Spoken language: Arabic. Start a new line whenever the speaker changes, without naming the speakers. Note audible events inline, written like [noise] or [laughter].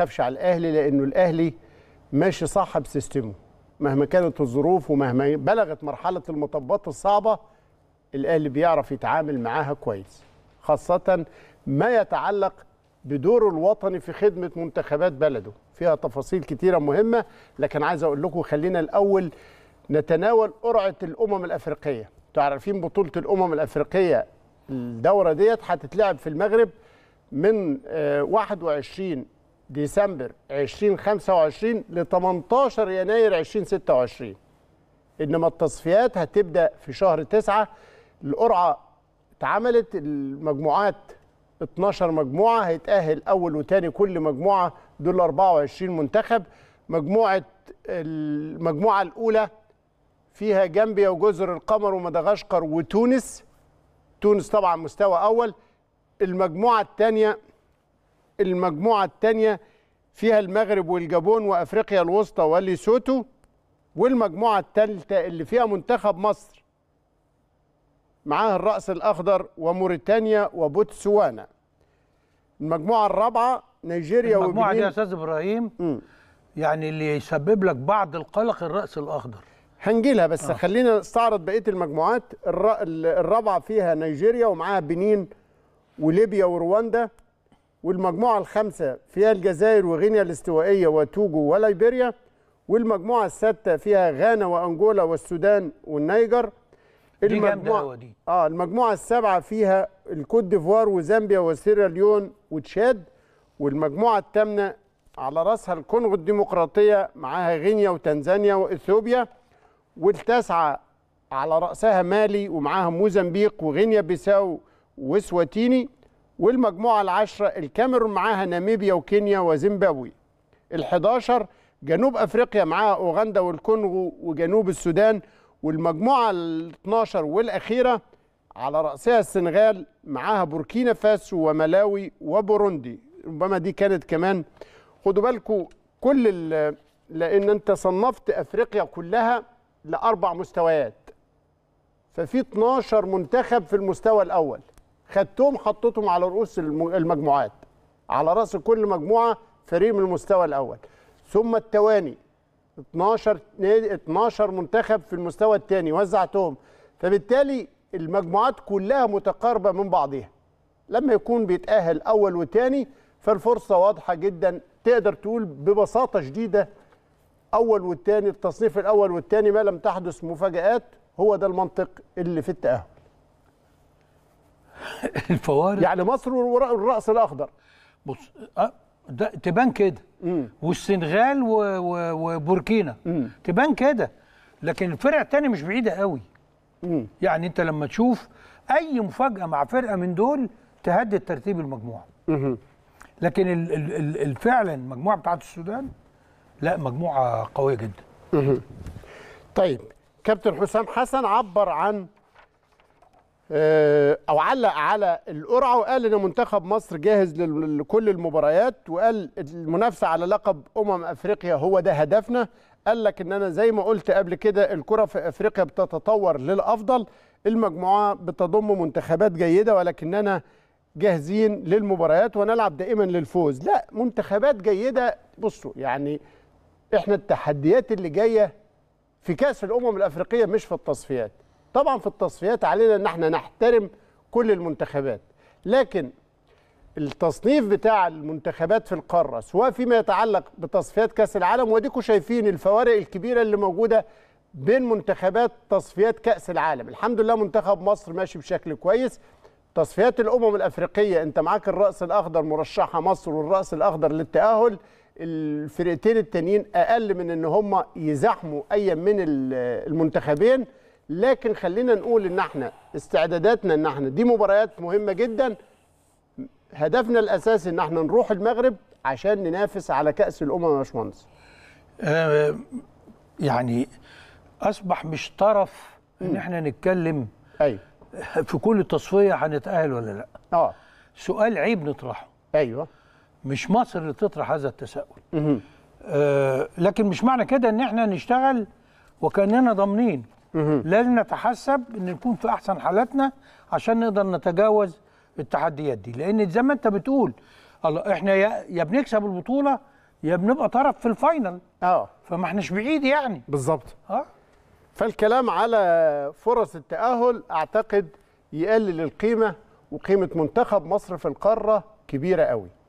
تخافش على الاهلي لانه الاهلي ماشي صاحب سيستمه مهما كانت الظروف ومهما بلغت مرحله المطبات الصعبه الاهلي بيعرف يتعامل معاها كويس خاصه ما يتعلق بدوره الوطني في خدمه منتخبات بلده فيها تفاصيل كتيره مهمه لكن عايز اقول لكم خلينا الاول نتناول قرعه الامم الافريقيه تعرفين بطوله الامم الافريقيه الدوره ديت هتتلعب في المغرب من 21 آه، ديسمبر 2025 ل 18 يناير 2026 انما التصفيات هتبدا في شهر 9 القرعه اتعملت المجموعات 12 مجموعه هيتاهل اول وثاني كل مجموعه دول 24 منتخب مجموعه المجموعه الاولى فيها جامبيا وجزر القمر ومدغشقر وتونس تونس طبعا مستوى اول المجموعه الثانيه المجموعه الثانيه فيها المغرب والجابون وافريقيا الوسطى وليسوتو والمجموعه الثالثه اللي فيها منتخب مصر معاها الراس الاخضر وموريتانيا وبوتسوانا المجموعه الرابعه نيجيريا وبنين المجموعه دي يا
استاذ ابراهيم م. يعني اللي يسبب لك بعض القلق الراس الاخضر
هنجي لها بس آه. خلينا نستعرض بقيه المجموعات الرابعه فيها نيجيريا ومعاها بنين وليبيا ورواندا والمجموعة الخامسة فيها الجزائر وغينيا الاستوائية وتوجو وليبيريا والمجموعة السادسة فيها غانا وأنجولا والسودان والنيجر المجموعة دي. اه المجموعة السابعة فيها الكوت ديفوار وزامبيا وسيراليون وتشاد والمجموعة الثامنة على رأسها الكونغو الديمقراطية معاها غينيا وتنزانيا وإثيوبيا والتاسعة على رأسها مالي ومعاها موزمبيق وغينيا بيساو وسواتيني والمجموعة العشرة الكاميرون معاها ناميبيا وكينيا وزيمبابوي ال11 جنوب أفريقيا معاها أوغندا والكونغو وجنوب السودان والمجموعة ال12 والأخيرة على رأسها السنغال معاها بوركينا فاسو وملاوي وبوروندي ربما دي كانت كمان خدوا بالكم كل لأن أنت صنفت أفريقيا كلها لأربع مستويات ففي 12 منتخب في المستوى الأول خدتهم حطيتهم على رؤوس المجموعات على راس كل مجموعه فريق من المستوى الاول ثم التواني 12 12 منتخب في المستوى الثاني وزعتهم فبالتالي المجموعات كلها متقاربه من بعضها لما يكون بيتاهل اول وثاني فالفرصه واضحه جدا تقدر تقول ببساطه شديده اول والثاني التصنيف الاول والثاني ما لم تحدث مفاجات هو ده المنطق اللي في التاهل [laughs] الفوارق يعني مصر والرأس الأخضر بص أه ده تبان
كده والسنغال وبوركينا تبان كده لكن الفرق الثانيه مش بعيدة قوي مم. يعني أنت لما تشوف أي مفاجأة مع فرقة من دول تهدد ترتيب المجموعة لكن ال ال ال
المجموعة بتاعت السودان لا مجموعة قوية جدا مم. طيب كابتن حسام حسن عبر عن آه، او علق على القرعه وقال ان منتخب مصر جاهز لكل المباريات وقال المنافسه على لقب امم افريقيا هو ده هدفنا قال لك ان انا زي ما قلت قبل كده الكره في افريقيا بتتطور للافضل المجموعه بتضم منتخبات جيده ولكننا جاهزين للمباريات ونلعب دائما للفوز لا منتخبات جيده بصوا يعني احنا التحديات اللي جايه في كاس الامم الافريقيه مش في التصفيات طبعا في التصفيات علينا ان احنا نحترم كل المنتخبات لكن التصنيف بتاع المنتخبات في القاره سواء فيما يتعلق بتصفيات كاس العالم واديكم شايفين الفوارق الكبيره اللي موجوده بين منتخبات تصفيات كاس العالم الحمد لله منتخب مصر ماشي بشكل كويس تصفيات الامم الافريقيه انت معاك الراس الاخضر مرشحه مصر والراس الاخضر للتاهل الفرقتين التانيين اقل من ان هم يزاحموا اي من المنتخبين لكن خلينا نقول ان احنا استعداداتنا ان احنا دي مباريات مهمه جدا هدفنا الاساسي ان احنا نروح المغرب عشان ننافس على كاس الامم يا باشمهندس
آه يعني اصبح مش طرف ان احنا نتكلم ايوه في كل تصفيه هنتاهل ولا لا اه سؤال عيب نطرحه ايوه مش مصر اللي تطرح هذا التساؤل آه لكن مش معنى كده ان احنا نشتغل وكاننا ضامنين لازم نتحسب ان نكون في احسن حالاتنا عشان نقدر نتجاوز التحديات دي لان زي ما انت بتقول الله احنا يا, يا بنكسب البطوله
يا بنبقى طرف في الفاينل اه فما احناش بعيد يعني بالظبط اه فالكلام على فرص التاهل اعتقد يقلل القيمه وقيمه منتخب مصر في القاره كبيره قوي